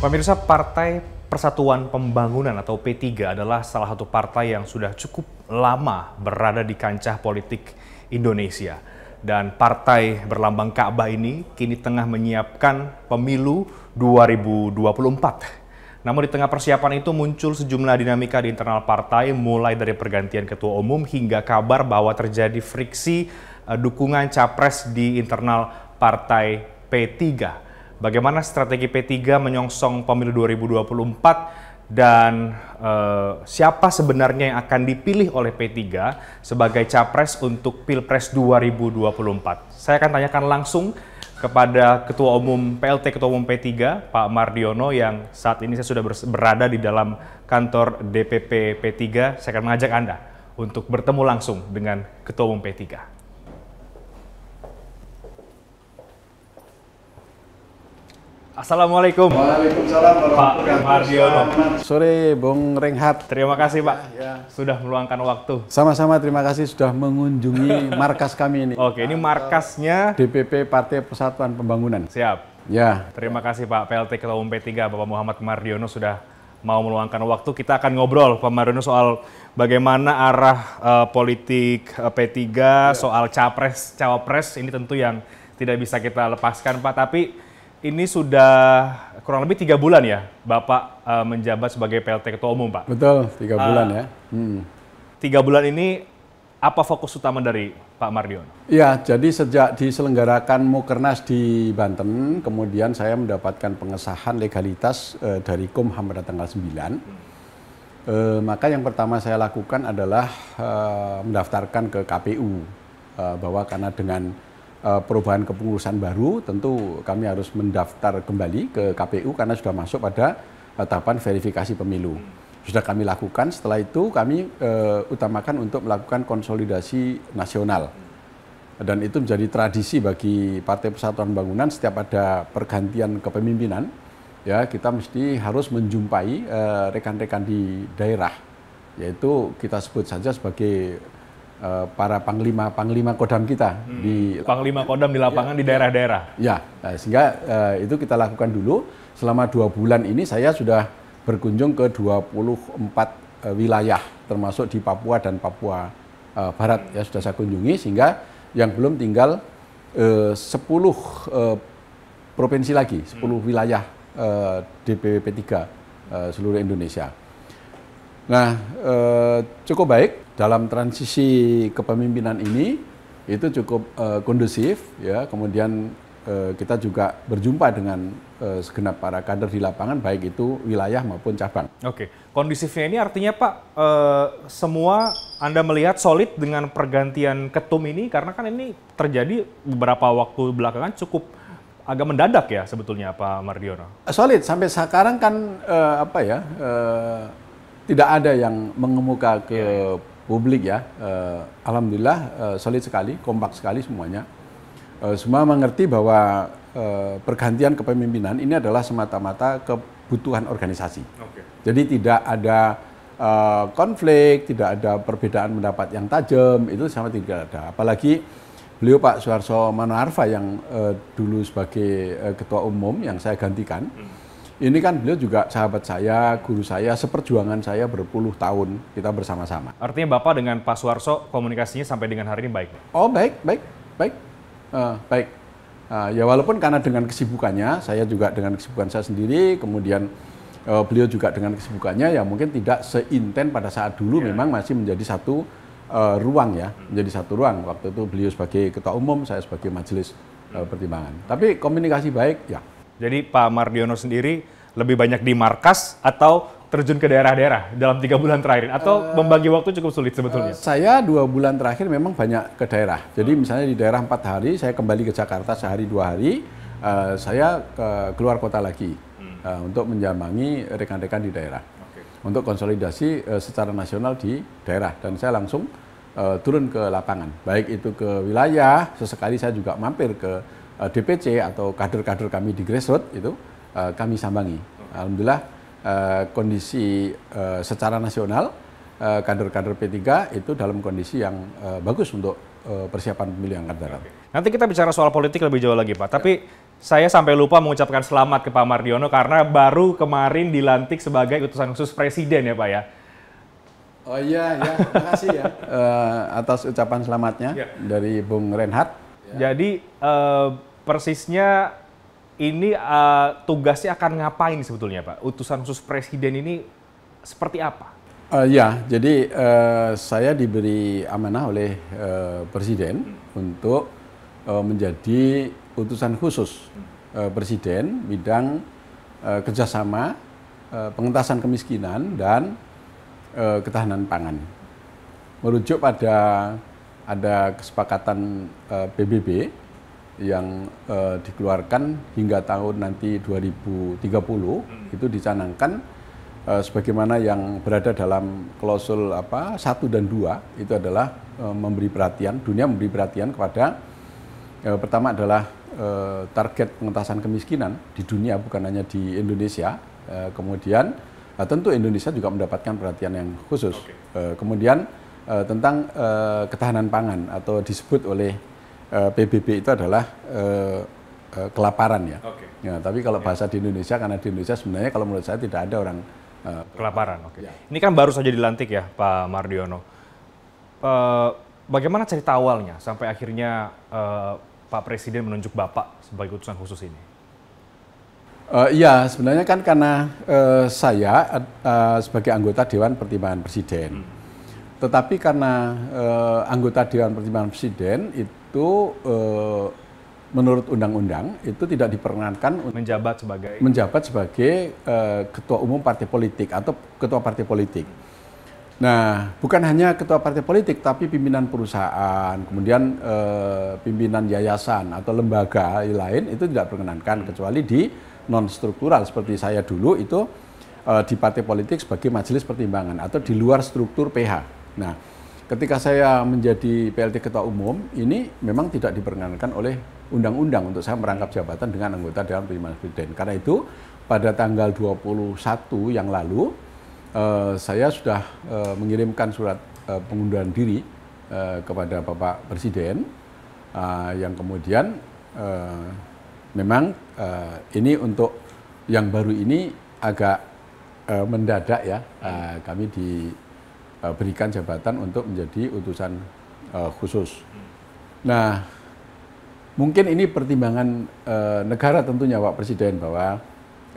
Pemirsa Partai Persatuan Pembangunan atau P3 adalah salah satu partai yang sudah cukup lama berada di kancah politik Indonesia. Dan partai berlambang Ka'bah ini kini tengah menyiapkan pemilu 2024. Namun di tengah persiapan itu muncul sejumlah dinamika di internal partai mulai dari pergantian ketua umum hingga kabar bahwa terjadi friksi eh, dukungan capres di internal partai P3 bagaimana strategi P3 menyongsong pemilu 2024 dan e, siapa sebenarnya yang akan dipilih oleh P3 sebagai capres untuk Pilpres 2024. Saya akan tanyakan langsung kepada Ketua Umum PLT Ketua Umum P3 Pak Mardiono yang saat ini saya sudah berada di dalam kantor DPP P3. Saya akan mengajak Anda untuk bertemu langsung dengan Ketua Umum P3. Assalamualaikum. Waalaikumsalam Pak Mardiono. Sore Bung Renghat. Terima kasih Pak ya, ya. sudah meluangkan waktu. Sama-sama terima kasih sudah mengunjungi markas kami ini. Oke, ini markasnya DPP Partai Persatuan Pembangunan. Siap. Ya. Terima kasih Pak PLT Ketua Umum P3 Bapak Muhammad Mardiono sudah mau meluangkan waktu, kita akan ngobrol Pak Mardiono soal bagaimana arah uh, politik uh, eh, P3, ya. soal capres, cawapres ini tentu yang tidak bisa kita lepaskan Pak, tapi ini sudah kurang lebih tiga bulan ya Bapak uh, menjabat sebagai PLT Ketua Umum Pak. Betul, tiga eh, bulan uh, ya. Hmm. Tiga bulan ini apa fokus utama dari Pak Mardion? Ya, jadi sejak diselenggarakan Mukernas di Banten, kemudian saya mendapatkan pengesahan legalitas uh, dari Kumham pada tanggal 9. Uh, maka yang pertama saya lakukan adalah uh, mendaftarkan ke KPU uh, bahwa karena dengan Eh, perubahan kepengurusan baru tentu kami harus mendaftar kembali ke KPU karena sudah masuk pada eh, tahapan verifikasi pemilu. Sudah kami lakukan, setelah itu kami uh, utamakan untuk melakukan konsolidasi nasional. Dan itu menjadi tradisi bagi Partai Persatuan Bangunan setiap ada pergantian kepemimpinan, ya kita mesti harus menjumpai rekan-rekan uh, di daerah, yaitu kita sebut saja sebagai Eh, para panglima panglima kodam kita hmm. di panglima kodam di lapangan ya, di daerah-daerah. Ya, nah, sehingga uh, itu kita lakukan dulu selama dua bulan ini saya sudah berkunjung ke 24 uh, eh, wilayah termasuk di Papua dan Papua uh, Barat ya sudah saya kunjungi sehingga yang belum tinggal uh, 10 uh, provinsi lagi, 10 hmm. wilayah uh, DPP 3 uh, seluruh Indonesia. Nah, eh, cukup baik dalam transisi kepemimpinan ini itu cukup eh, kondusif ya. Kemudian eh, kita juga berjumpa dengan eh, segenap para kader di lapangan baik itu wilayah maupun cabang. Oke, kondusifnya ini artinya Pak eh, semua Anda melihat solid dengan pergantian ketum ini karena kan ini terjadi beberapa waktu belakangan cukup agak mendadak ya sebetulnya Pak Mardiono. Solid sampai sekarang kan eh, apa ya? Eh, tidak ada yang mengemuka ke ya. publik ya. Uh, Alhamdulillah uh, solid sekali, kompak sekali semuanya. Uh, semua mengerti bahwa uh, pergantian kepemimpinan ini adalah semata-mata kebutuhan organisasi. Okay. Jadi tidak ada uh, konflik, tidak ada perbedaan pendapat yang tajam, itu sama tidak ada. Apalagi beliau Pak Suarso Manoarfa yang uh, dulu sebagai uh, ketua umum yang saya gantikan. Hmm ini kan beliau juga sahabat saya, guru saya, seperjuangan saya berpuluh tahun kita bersama-sama. Artinya Bapak dengan Pak Suarso komunikasinya sampai dengan hari ini baik? Oh baik, baik, baik, uh, baik. Uh, ya walaupun karena dengan kesibukannya, saya juga dengan kesibukan saya sendiri, kemudian uh, beliau juga dengan kesibukannya, ya mungkin tidak seinten pada saat dulu yeah. memang masih menjadi satu uh, ruang ya, hmm. menjadi satu ruang. Waktu itu beliau sebagai ketua umum, saya sebagai majelis uh, pertimbangan. Tapi komunikasi baik, ya. Jadi Pak Mardiono sendiri lebih banyak di markas atau terjun ke daerah-daerah dalam tiga bulan terakhir atau uh, membagi waktu cukup sulit sebetulnya? Uh, saya dua bulan terakhir memang banyak ke daerah. Jadi hmm. misalnya di daerah empat hari, saya kembali ke Jakarta sehari dua hari, uh, saya ke, keluar kota lagi uh, untuk menjamangi rekan-rekan di daerah, okay. untuk konsolidasi uh, secara nasional di daerah dan saya langsung uh, turun ke lapangan, baik itu ke wilayah, sesekali saya juga mampir ke Eh, DPC atau kader-kader kami di grassroots itu eh, kami sambangi. Alhamdulillah eh, kondisi secara nasional kader-kader P3 itu dalam kondisi yang bagus untuk persiapan pemilu yang akan Nanti kita bicara soal politik lebih jauh lagi Pak, tapi ya. saya sampai lupa mengucapkan selamat ke Pak Mardiono karena baru kemarin dilantik sebagai utusan khusus presiden ya Pak ya. Oh iya, iya. terima kasih ya atas ucapan selamatnya ya. dari Bung Renhat. Ya. Jadi uh, persisnya ini uh, tugasnya akan ngapain sebetulnya Pak? Utusan khusus presiden ini seperti apa? Uh, ya, jadi uh, saya diberi amanah oleh uh, presiden untuk uh, menjadi utusan khusus uh, presiden bidang uh, kerjasama uh, pengentasan kemiskinan dan uh, ketahanan pangan. Merujuk pada ada kesepakatan uh, PBB yang uh, dikeluarkan hingga tahun nanti 2030 hmm. itu dicanangkan uh, sebagaimana yang berada dalam klausul apa satu dan dua itu adalah uh, memberi perhatian dunia memberi perhatian kepada uh, pertama adalah uh, target pengentasan kemiskinan di dunia bukan hanya di Indonesia uh, kemudian uh, tentu Indonesia juga mendapatkan perhatian yang khusus okay. uh, kemudian tentang uh, ketahanan pangan atau disebut oleh Eh, PBB itu adalah eh, eh, kelaparan ya. Okay. ya. Tapi kalau bahasa di Indonesia, karena di Indonesia sebenarnya kalau menurut saya tidak ada orang kelaparan. Oke. Okay. Ya. Ini kan baru saja dilantik ya Pak Mardiono. bagaimana cerita awalnya sampai akhirnya Pak Presiden menunjuk Bapak sebagai utusan khusus ini? Uh, iya, sebenarnya kan karena uh, saya uh, sebagai anggota Dewan Pertimbangan Presiden. Hmm. Tetapi karena uh, anggota Dewan Pertimbangan Presiden itu itu eh, menurut undang-undang itu tidak diperkenankan menjabat sebagai menjabat sebagai eh, ketua umum partai politik atau ketua partai politik. Nah, bukan hanya ketua partai politik, tapi pimpinan perusahaan, kemudian eh, pimpinan yayasan atau lembaga lain itu tidak diperkenankan hmm. kecuali di non struktural seperti saya dulu itu di partai politik sebagai majelis pertimbangan atau di luar struktur PH. Nah, ketika saya menjadi PLT Ketua Umum, ini memang tidak diperkenankan oleh undang-undang untuk saya merangkap jabatan dengan anggota Dewan Pimpinan Presiden. Karena itu, pada tanggal 21 yang lalu, eh, saya sudah eh, mengirimkan surat eh, pengunduran diri eh, kepada Bapak Presiden, eh, yang kemudian eh, memang eh, ini untuk yang baru ini agak eh, mendadak ya, eh, kami di Eh, berikan jabatan untuk menjadi utusan uh, khusus. Nah, mungkin ini pertimbangan uh, negara tentunya Pak Presiden bahwa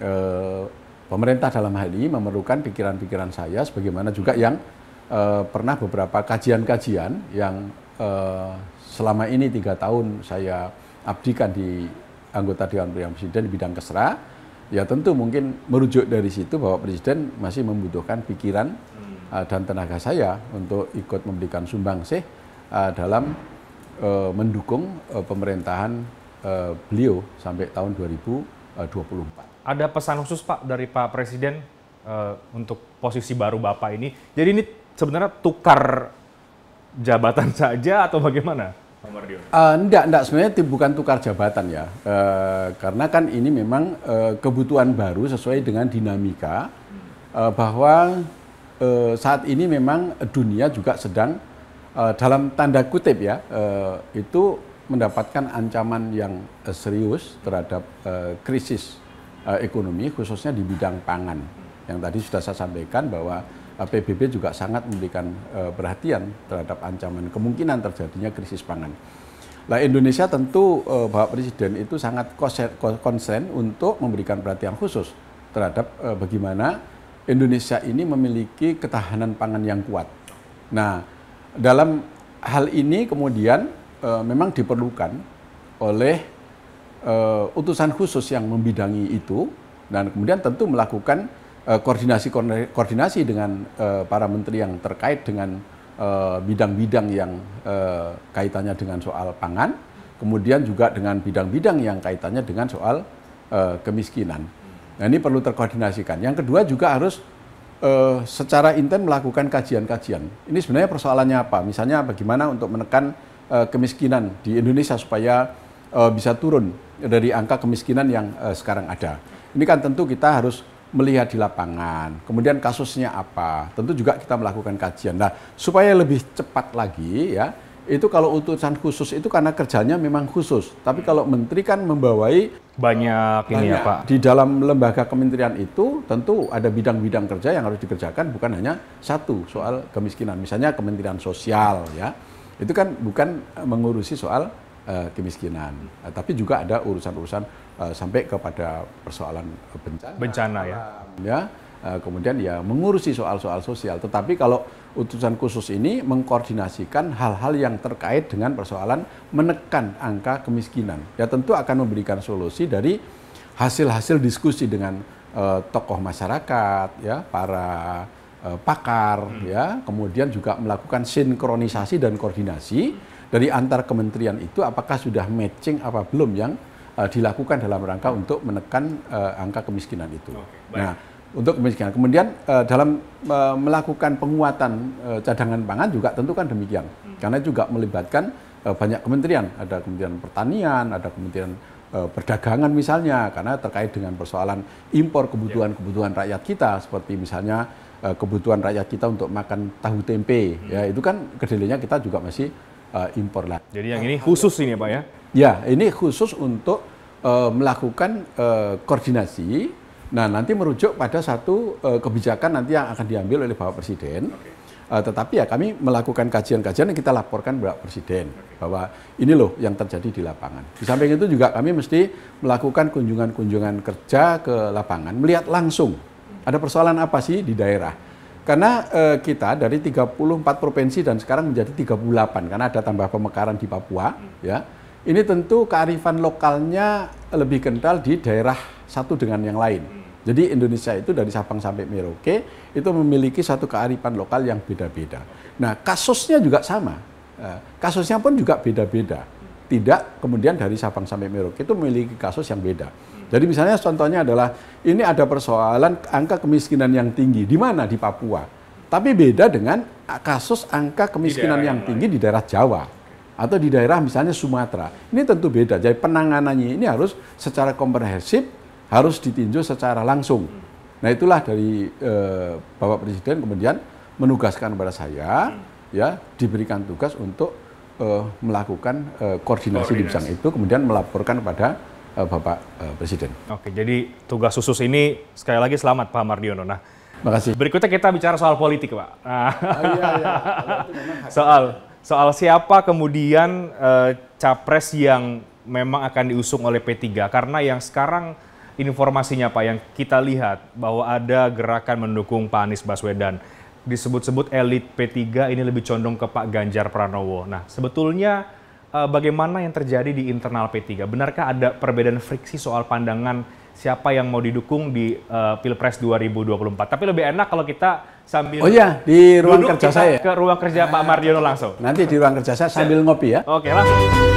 uh, pemerintah dalam hal ini memerlukan pikiran-pikiran saya sebagaimana juga yang uh, pernah beberapa kajian-kajian yang uh, selama ini tiga tahun saya abdikan di anggota Dewan Pilihan Presiden di bidang kesra, ya tentu mungkin merujuk dari situ bahwa Presiden masih membutuhkan pikiran Eh, dan tenaga saya untuk ikut memberikan sumbang sumbangsih eh, dalam eh, mendukung pemerintahan beliau sampai tahun 2024. Ada pesan khusus Pak dari Pak Presiden untuk posisi baru Bapak ini? Jadi ini sebenarnya tukar jabatan saja atau bagaimana? Uh, enggak, enggak. Sebenarnya bukan tukar jabatan ya. Uh, karena kan ini memang uh, kebutuhan baru sesuai dengan dinamika uh, bahwa Eh, saat ini memang dunia juga sedang eh, dalam tanda kutip ya eh, itu mendapatkan ancaman yang serius terhadap krisis ekonomi khususnya di bidang pangan yang tadi sudah saya sampaikan bahwa PBB juga sangat memberikan perhatian terhadap ancaman kemungkinan terjadinya krisis pangan. Nah Indonesia tentu eh, Bapak Presiden itu sangat konsen, untuk memberikan perhatian khusus terhadap bagaimana Indonesia ini memiliki ketahanan pangan yang kuat. Nah, dalam hal ini kemudian e, memang diperlukan oleh e, utusan khusus yang membidangi itu dan kemudian tentu melakukan koordinasi-koordinasi eh, dengan e, para menteri yang terkait dengan bidang-bidang e, yang e, kaitannya dengan soal pangan, kemudian juga dengan bidang-bidang yang kaitannya dengan soal kemiskinan. Nah ini perlu terkoordinasikan. Yang kedua juga harus uh, secara intens melakukan kajian-kajian. Ini sebenarnya persoalannya apa? Misalnya bagaimana untuk menekan uh, kemiskinan di Indonesia supaya uh, bisa turun dari angka kemiskinan yang uh, sekarang ada. Ini kan tentu kita harus melihat di lapangan. Kemudian kasusnya apa? Tentu juga kita melakukan kajian. Nah supaya lebih cepat lagi ya itu kalau utusan khusus itu karena kerjanya memang khusus. Tapi kalau menteri kan membawai banyak, banyak. ini ya Pak. Di dalam lembaga kementerian itu tentu ada bidang-bidang kerja yang harus dikerjakan bukan hanya satu soal kemiskinan. Misalnya Kementerian Sosial ya. Itu kan bukan eh, mengurusi soal uh, kemiskinan, uh, tapi juga ada urusan-urusan uh, sampai kepada persoalan bencana. Bencana ya. Ya Eh, kemudian ya mengurusi soal-soal sosial. Tetapi kalau utusan khusus ini mengkoordinasikan hal-hal yang terkait dengan persoalan menekan angka kemiskinan. Ya tentu akan memberikan solusi dari hasil-hasil diskusi dengan uh, tokoh masyarakat, ya para uh, pakar, hmm. ya kemudian juga melakukan sinkronisasi dan koordinasi dari antar kementerian itu apakah sudah matching apa belum yang uh, dilakukan dalam rangka untuk menekan angka kemiskinan itu. Okay, nah untuk kemiskinan. Kemudian uh, dalam uh, melakukan penguatan uh, cadangan pangan juga tentu kan demikian. Hmm. Karena juga melibatkan uh, banyak kementerian, ada Kementerian Pertanian, ada Kementerian uh, Perdagangan misalnya karena terkait dengan persoalan impor kebutuhan-kebutuhan ya. rakyat kita seperti misalnya uh, kebutuhan rakyat kita untuk makan tahu tempe hmm. ya itu kan kedelainya kita juga masih uh, impor lah. Jadi yang ini khusus ini ya, Pak ya. Ya, ini khusus untuk melakukan uh, koordinasi Nah, nanti merujuk pada satu uh, kebijakan nanti yang akan diambil oleh Bapak Presiden. Okay. Uh, eh, tetapi ya kami melakukan kajian-kajian yang kita laporkan Bapak Presiden okay. bahwa ini loh yang terjadi di lapangan. Di samping itu juga kami mesti melakukan kunjungan-kunjungan kerja ke lapangan, melihat langsung ada persoalan apa sih di daerah. Karena uh, kita dari 34 provinsi dan sekarang menjadi 38 karena ada tambah pemekaran di Papua, ya. Ini tentu kearifan lokalnya lebih kental di daerah satu dengan yang lain. Jadi Indonesia itu dari Sabang sampai Merauke itu memiliki satu kearifan lokal yang beda-beda. Nah kasusnya juga sama, eh, kasusnya pun juga beda-beda. Tidak kemudian dari Sabang sampai Merauke itu memiliki kasus yang beda. Jadi misalnya contohnya adalah ini ada persoalan angka kemiskinan yang tinggi di mana di Papua, tapi beda dengan kasus angka kemiskinan yang, tinggi di daerah Jawa atau di daerah misalnya Sumatera. Ini tentu beda. Jadi penanganannya ini harus secara komprehensif harus ditinjau secara langsung. Nah itulah dari eh, Bapak Presiden kemudian menugaskan kepada saya hmm. ya diberikan tugas untuk eh, melakukan eh, koordinasi, di bidang itu kemudian melaporkan kepada eh, Bapak eh, Presiden. Oke, jadi tugas khusus ini sekali lagi selamat Pak Mardiono. Nah, Makasih. Berikutnya kita bicara soal politik, Pak. Nah, oh, iya, iya. soal soal siapa kemudian eh, capres yang memang akan diusung oleh P3 karena yang sekarang informasinya Pak yang kita lihat bahwa ada gerakan mendukung Pak Anies Baswedan. Disebut-sebut elit P3 ini lebih condong ke Pak Ganjar Pranowo. Nah, sebetulnya eh, bagaimana yang terjadi di internal P3? Benarkah ada perbedaan friksi soal pandangan siapa yang mau didukung di uh, Pilpres 2024? Tapi lebih enak kalau kita sambil Oh iya, di ruang kerja saya. Ke ruang kerja nah, Pak Mardiono langsung. Nanti di ruang kerja saya sambil ngopi ya. Oke, langsung.